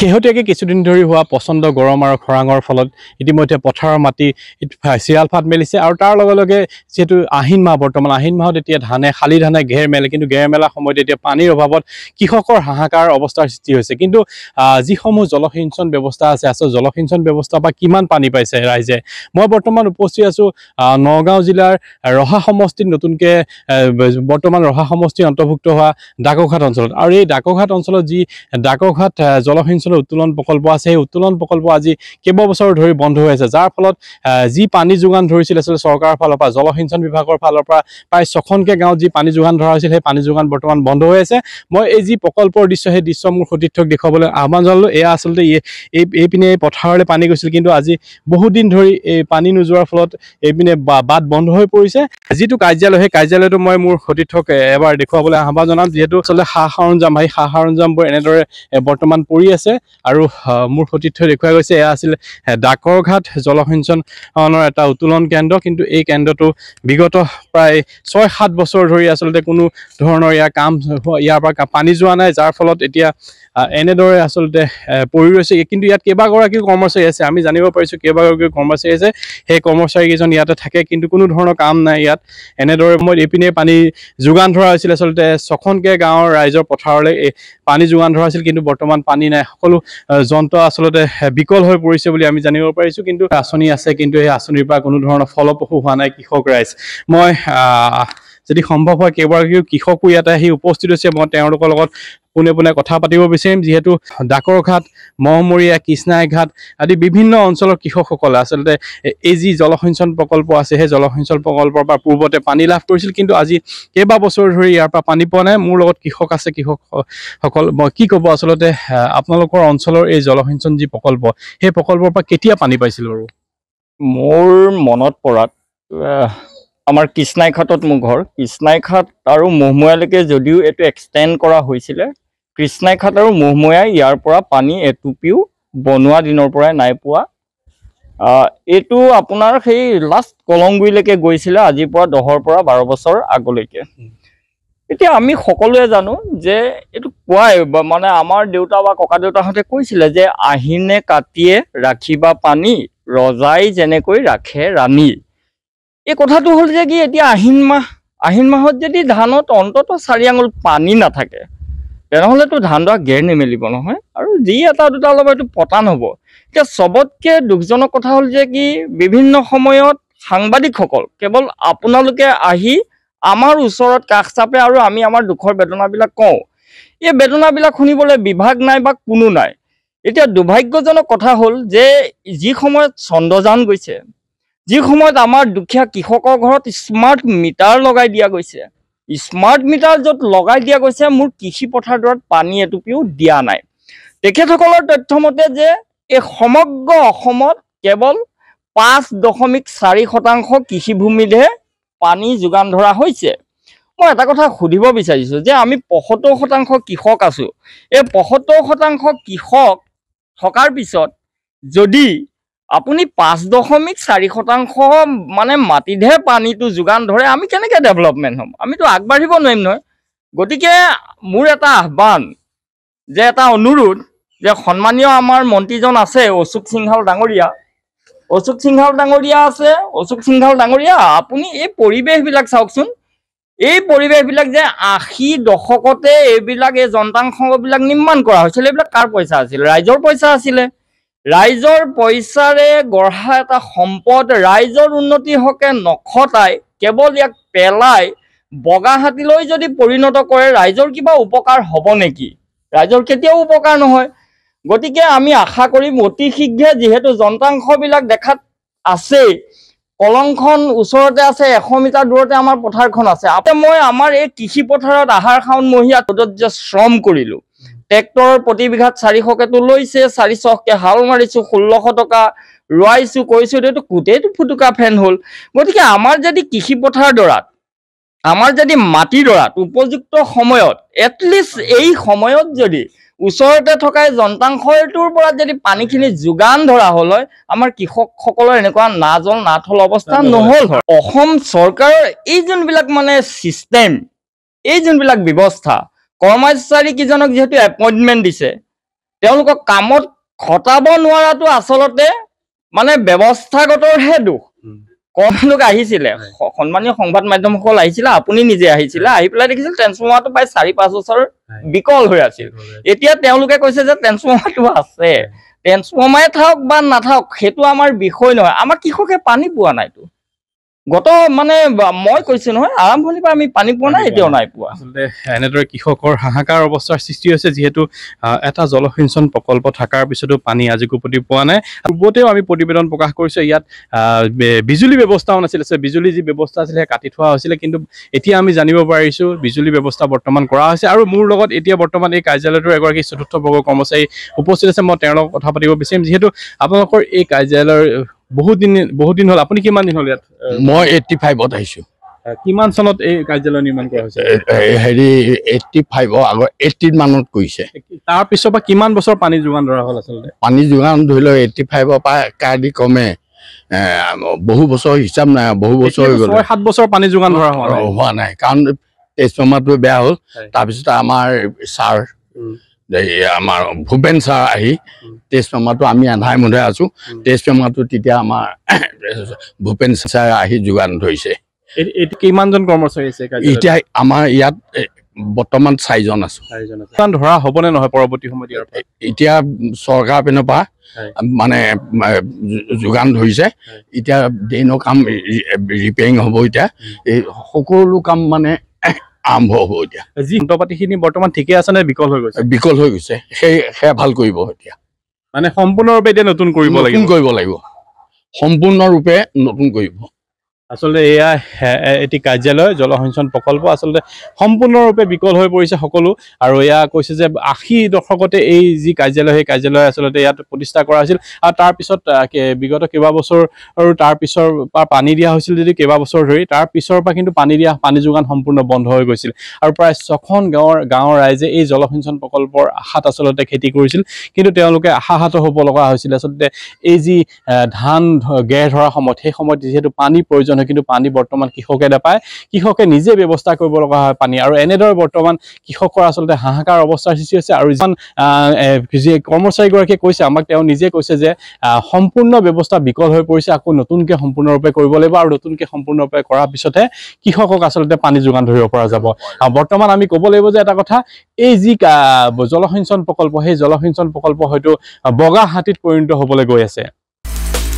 শেহতীয়াকৈ কিছুদিন ধৰি হোৱা প্ৰচণ্ড গৰম আৰু খৰাঙৰ ফলত ইতিমধ্যে পথাৰৰ মাটি চিৰাল ফাট মেলিছে আৰু তাৰ লগে লগে যিহেতু আহিন মাহ বৰ্তমান আহিন মাহত এতিয়া ধানে শালি ধানে ঘেৰ মেলে কিন্তু ঘেৰ মেলাৰ সময়ত এতিয়া পানীৰ অভাৱত কৃষকৰ হাহাকাৰ অৱস্থাৰ সৃষ্টি হৈছে কিন্তু যিসমূহ জলসিঞ্চন ব্যৱস্থা আছে আচলতে জলসিঞ্চন ব্যৱস্থাৰ পৰা কিমান পানী পাইছে ৰাইজে মই বৰ্তমান উপস্থিত আছোঁ নগাঁও জিলাৰ ৰহা সমষ্টিত নতুনকৈ বৰ্তমান ৰহা সমষ্টি অন্তৰ্ভুক্ত হোৱা ডাকঘাট অঞ্চলত আৰু এই ডাকঘাট অঞ্চলত যি ডাকঘাট জলসিঞ্চন অঞ্চলৰ উত্তোলন প্ৰকল্প আছে সেই উত্তোলন প্ৰকল্প আজি কেইবাবছৰ ধৰি বন্ধ হৈ আছে যাৰ ফলত যি পানী যোগান ধৰিছিল আচলতে চৰকাৰৰ ফালৰ পৰা জলসিঞ্চন বিভাগৰ ফালৰ পৰা প্ৰায় ছখনকৈ গাঁৱত যি পানী যোগান ধৰা হৈছিল সেই পানী যোগান বৰ্তমান বন্ধ হৈ আছে মই এই যি প্ৰকল্পৰ দৃশ্য সেই দৃশ্য মোৰ সতীৰ্থক দেখুৱাবলৈ আহ্বান জনালোঁ এয়া আচলতে এই এইপিনে পথাৰলৈ পানী গৈছিল কিন্তু আজি বহুদিন ধৰি এই পানী নোযোৱাৰ ফলত এইপিনে বাট বন্ধ হৈ পৰিছে যিটো কাৰ্যালয় সেই কাৰ্যালয়টো মই মোৰ সতীৰ্থক এবাৰ দেখুৱাবলৈ আহ্বান জনাম যিহেতু আচলতে সা সৰঞ্জাম সেই সা সৰঞ্জামবোৰ এনেদৰে বৰ্তমান পৰি আছে আছে আৰু মোৰ সতীৰ্থ দেখুৱাই গৈছে এয়া আছিল ডাকৰঘাট জলসিঞ্চনৰ এটা উত্তোলন কেন্দ্ৰ কিন্তু এই কেন্দ্ৰটো বিগত প্ৰায় ছয় সাত বছৰ ধৰি আচলতে কোনো ধৰণৰ ইয়াৰ কাম ইয়াৰ পৰা পানী যোৱা নাই যাৰ ফলত এতিয়া এনেদৰে আচলতে পৰি ৰৈছে কিন্তু ইয়াত কেইবাগৰাকীও কৰ্মচাৰী আছে আমি জানিব পাৰিছোঁ কেইবাগৰাকীও কৰ্মচাৰী আছে সেই কৰ্মচাৰীকেইজন ইয়াতে থাকে কিন্তু কোনো ধৰণৰ কাম নাই ইয়াত এনেদৰে মই এইপিনে পানী যোগান ধৰা হৈছিল আচলতে ছখনকে গাঁৱৰ ৰাইজৰ পথাৰলৈ পানী যোগান ধৰা হৈছিল কিন্তু বৰ্তমান পানী নাই সকলো যন্ত্ৰ আচলতে বিকল হৈ পৰিছে বুলি আমি জানিব পাৰিছোঁ কিন্তু আঁচনি আছে কিন্তু সেই আঁচনিৰ পৰা কোনো ধৰণৰ ফলপ্ৰসূ হোৱা নাই কৃষক ৰাইজ মই যদি সম্ভৱ হয় কেইবাগৰাকীও কৃষকো ইয়াতে আহি উপস্থিত হৈছে মই তেওঁলোকৰ লগত পোনে পোনে কথা পাতিব বিচাৰিম যিহেতু ডাকৰ ঘাট মহমৰীয়া কৃষ্ণাই ঘাট আদি বিভিন্ন অঞ্চলৰ কৃষকসকলে আচলতে এই যি জলসিঞ্চন প্ৰকল্প আছে সেই জলসিঞ্চন প্ৰকল্পৰ পৰা পূৰ্বতে পানী লাভ কৰিছিল কিন্তু আজি কেইবাবছৰ ধৰি ইয়াৰ পৰা পানী পোৱা নাই মোৰ লগত কৃষক আছে কৃষকসকল মই কি ক'ব আচলতে আপোনালোকৰ অঞ্চলৰ এই জলসিঞ্চন যি প্ৰকল্প সেই প্ৰকল্পৰ পৰা কেতিয়া পানী পাইছিল বাৰু মোৰ মনত পৰাত আমাৰ কৃষ্ণাইঘাটত মোৰ ঘৰ কৃষ্ণাইঘাট আৰু মহমুৱালৈকে যদিও এইটো এক্সটেণ্ড কৰা হৈছিলে কৃষ্ণাই খাত আৰু মহময়াই ইয়াৰ পৰা পানী এটুপিও বনোৱা দিনৰ পৰাই নাই পোৱা এইটো আপোনাৰ সেই লাষ্ট কলংগুৰিলৈকে গৈছিলে আজিৰ পৰা দহৰ পৰা বাৰ বছৰ আগলৈকে এতিয়া আমি সকলোৱে জানো যে এইটো কোৱাই মানে আমাৰ দেউতা বা ককা দেউতাহঁতে কৈছিলে যে আহিনে কাটিয়ে ৰাখিবা পানী ৰজাই যেনেকৈ ৰাখে ৰাণী এই কথাটো হ'ল যে কি এতিয়া আহিন মাহ আহিন মাহত যদি ধানত অন্তত চাৰি আঙুল পানী নাথাকে তেনেহ'লেতো ধানডৰা গেৰ নেমেলিব নহয় আৰু যি এটা দুটা অলপ এইটো পতান হ'ব এতিয়া চবতকৈ দুখজনক কথা হ'ল যে কি বিভিন্ন সময়ত সাংবাদিকসকল কেৱল আপোনালোকে আহি আমাৰ ওচৰত কাষ চাপে আৰু আমি আমাৰ দুখৰ বেদনাবিলাক কওঁ এই বেদনাবিলাক শুনিবলৈ বিভাগ নাই বা কোনো নাই এতিয়া দুৰ্ভাগ্যজনক কথা হ'ল যে যি সময়ত চন্দ্ৰযান গৈছে যি সময়ত আমাৰ দুখীয়া কৃষকৰ ঘৰত স্মাৰ্ট মিটাৰ লগাই দিয়া গৈছে স্মাৰ্ট মিটাৰ য'ত লগাই দিয়া গৈছে মোৰ কৃষি পথাৰত পানী এটুপিও দিয়া নাই তেখেতসকলৰ তথ্যমতে যে এই সমগ্ৰ অসমত কেৱল পাঁচ দশমিক চাৰি শতাংশ কৃষিভূমিতহে পানী যোগান ধৰা হৈছে মই এটা কথা সুধিব বিচাৰিছোঁ যে আমি পঁসত্তৰ শতাংশ কৃষক আছোঁ এই পঁসত্তৰ শতাংশ কৃষক থকাৰ পিছত যদি আপুনি পাঁচ দশমিক চাৰি শতাংশ মানে মাটিতহে পানীটো যোগান ধৰে আমি কেনেকৈ ডেভেলপমেণ্ট হ'ম আমিতো আগবাঢ়িব নোৱাৰিম নহয় গতিকে মোৰ এটা আহ্বান যে এটা অনুৰোধ যে সন্মানীয় আমাৰ মন্ত্ৰীজন আছে অশোক সিংহাল ডাঙৰীয়া অশোক সিংহাল ডাঙৰীয়া আছে অশোক সিংহাল ডাঙৰীয়া আপুনি এই পৰিৱেশবিলাক চাওকচোন এই পৰিৱেশবিলাক যে আশী দশকতে এইবিলাক এই যন্ত্ৰাংশবিলাক নিৰ্মাণ কৰা হৈছিল এইবিলাক কাৰ পইচা আছিল ৰাইজৰ পইচা আছিলে ৰাইজৰ পইচাৰে গঢ়া এটা সম্পদ ৰাইজৰ উন্নতি হকে নখটাই কেৱল ইয়াক পেলাই বগাহাতীলৈ যদি পৰিণত কৰে ৰাইজৰ কিবা উপকাৰ হ'ব নেকি ৰাইজৰ কেতিয়াও উপকাৰ নহয় গতিকে আমি আশা কৰিম অতি শীঘ্ৰে যিহেতু যন্ত্ৰাংশবিলাক দেখাত আছেই কলংখন ওচৰতে আছে এশ মিটাৰ দূৰতে আমাৰ পথাৰখন আছে মই আমাৰ এই কৃষি পথাৰত আহাৰ শাওণমহীয়া শ্ৰম কৰিলোঁ ট্ৰেক্টৰৰ প্ৰতি বিঘাত চাৰিশকৈতো লৈছে চাৰিশকৈ হাল মাৰিছোঁ ষোল্লশ টকা ৰোৱাইছোঁ কৈছোঁ এইটো গোটেইটো ফুটুকা ফেন হ'ল গতিকে আমাৰ যদি কৃষিপথাৰ দৰাত আমাৰ যদি মাটিৰ দৰাত উপযুক্ত সময়ত এটলিষ্ট এই সময়ত যদি ওচৰতে থকা এই যন্ত্ৰাংশটোৰ পৰা যদি পানীখিনি যোগান ধৰা হ'ল হয় আমাৰ কৃষকসকলৰ এনেকুৱা নাজল নাথল অৱস্থা নহ'ল হয় অসম চৰকাৰৰ এই যোনবিলাক মানে ছিষ্টেম এই যোনবিলাক ব্যৱস্থা কৰ্মচাৰীকেইজনক যিহেতু এপইণ্টমেণ্ট দিছে তেওঁলোকক কামত খটাব নোৱাৰাটো আচলতে মানে ব্যৱস্থাগতৰহে দোষ কৰ্মলোক আহিছিলে সন্মানীয় সংবাদ মাধ্যমসকল আহিছিলে আপুনি নিজে আহিছিলে আহি পেলাই দেখিছিল ট্ৰেঞ্চফৰ্মাৰটো প্ৰায় চাৰি পাঁচ বছৰ বিকল হৈ আছিল এতিয়া তেওঁলোকে কৈছে যে ট্ৰেঞ্চফৰ্মাৰটো আছে ট্ৰেঞ্চফৰ্মাৰে থাকক বা নাথাকক সেইটো আমাৰ বিষয় নহয় আমাৰ কৃষকে পানী পোৱা নাইতো গত মানে মই কৈছো নহয় আৰম্ভণিৰ পৰা আমি পানী পোৱা নাই এতিয়াও নাই পোৱা আচলতে এনেদৰে কৃষকৰ হাহাকাৰ অৱস্থাৰ সৃষ্টি হৈছে যিহেতু এটা জলসিঞ্চন প্ৰকল্প থকাৰ পিছতো পানী আজিকো প্ৰতি পোৱা নাই পূৰ্বতেও আমি প্ৰতিবেদন প্ৰকাশ কৰিছো ইয়াত বিজুলী ব্যৱস্থাও নাছিল বিজুলী যি ব্যৱস্থা আছিলে সেয়া কাটি থোৱা হৈছিলে কিন্তু এতিয়া আমি জানিব পাৰিছো বিজুলী ব্যৱস্থা বৰ্তমান কৰা হৈছে আৰু মোৰ লগত এতিয়া বৰ্তমান এই কাৰ্যালয়টোৰ এগৰাকী চতুৰ্থ বৰ্গৰ কৰ্মচাৰী উপস্থিত আছে মই তেওঁৰ লগত কথা পাতিব বিচাৰিম যিহেতু আপোনালোকৰ এই কাৰ্যালয়ৰ বহুত দিন বহুত দিন হল আপুনি কিমান দিন হল ইয়াত মই এইটি ফাইভত আহিছোঁ কিমান চনত এই কাৰ্যালয় নিৰ্মাণ কৰা হৈছে হেৰি এইটি ফাইভৰ আগৰ এইটিন মানত কৰিছে তাৰপিছৰ পৰা কিমান বছৰ পানী যোগান ধৰা হ'ল আচলতে পানী যোগান ধৰি লওক এইটি কাৰ্ডি কমে বহু বছৰ হিচাপ নাই বহু বছৰ হৈ গ'ল সাত বছৰ পানী যোগান ধৰা হোৱা নাই কাৰণ ট্ৰেঞ্চফৰ্মাৰটো বেয়া হ'ল তাৰপিছতে আমাৰ ছাৰ আমাৰ ভূপেন ছাৰ আহি তেজপেমাটো আমি আন্ধাই মুধে আছোঁ তেজপেমাটো তেতিয়া আমাৰ ভূপেন ছাৰ আহি যোগান ধৰিছে কিমানজন কৰ্মচাৰী আছে এতিয়া আমাৰ ইয়াত বৰ্তমান চাৰিজন আছো চাৰিজন ধৰা হবনে নহয় পৰৱৰ্তী সময়ত এতিয়া চৰকাৰ পিনৰ পৰা মানে যোগান ধৰিছে এতিয়া ড্ৰেইনৰ কাম ৰিপেয়াৰিং হ'ব এতিয়া এই সকলো কাম মানে আৰম্ভ হ'ব এতিয়া যি যন্ত্ৰপাতিখিনি বৰ্তমান ঠিকে আছে নে বিকল হৈ গৈছে বিকল হৈ গৈছে সেই সেয়া ভাল কৰিব এতিয়া মানে সম্পূৰ্ণৰূপে এতিয়া নতুন কৰিব লাগিব নতুন কৰিব লাগিব সম্পূৰ্ণৰূপে নতুন কৰিব আচলতে এয়া এটি কাৰ্যালয় জলসিঞ্চন প্ৰকল্প আচলতে সম্পূৰ্ণৰূপে বিকল হৈ পৰিছে সকলো আৰু এয়া কৈছে যে আশী দশকতে এই যি কাৰ্যালয় সেই কাৰ্যালয় আচলতে ইয়াত প্ৰতিষ্ঠা কৰা হৈছিল আৰু তাৰপিছত বিগত কেইবাবছৰ আৰু তাৰ পিছৰ পৰা পানী দিয়া হৈছিল যদিও কেইবাবছৰ ধৰি তাৰ পিছৰ পৰা কিন্তু পানী দিয়া পানী যোগান সম্পূৰ্ণ বন্ধ হৈ গৈছিল আৰু প্ৰায় ছখন গাঁৱৰ গাঁৱৰ ৰাইজে এই জলসিঞ্চন প্ৰকল্পৰ আশাত আচলতে খেতি কৰিছিল কিন্তু তেওঁলোকে আশাহাত হ'ব লগা হৈছিল আচলতে এই যি ধান গেৰ ধৰা সময়ত সেই সময়ত যিহেতু পানী প্ৰয়োজন মানুহে কিন্তু পানী বৰ্তমান কৃষকে নাপায় কৃষকে নিজে ব্যৱস্থা কৰিব লগা হয় পানী আৰু এনেদৰে বৰ্তমান কৃষকৰ আচলতে হাহাকাৰ অৱস্থাৰ সৃষ্টি হৈছে আৰু যিমান কৰ্মচাৰীগৰাকীয়ে কৈছে আমাক তেওঁ নিজে কৈছে যে সম্পূৰ্ণ ব্যৱস্থা বিকল হৈ পৰিছে আকৌ নতুনকৈ সম্পূৰ্ণৰূপে কৰিব লাগিব আৰু নতুনকৈ সম্পূৰ্ণৰূপে কৰাৰ পিছতহে কৃষকক আচলতে পানী যোগান ধৰিব পৰা যাব বৰ্তমান আমি ক'ব লাগিব যে এটা কথা এই যি জলসিঞ্চন প্ৰকল্প সেই জলসিঞ্চন প্ৰকল্প হয়তো বগা হাতীত পৰিণত হ'বলৈ গৈ আছে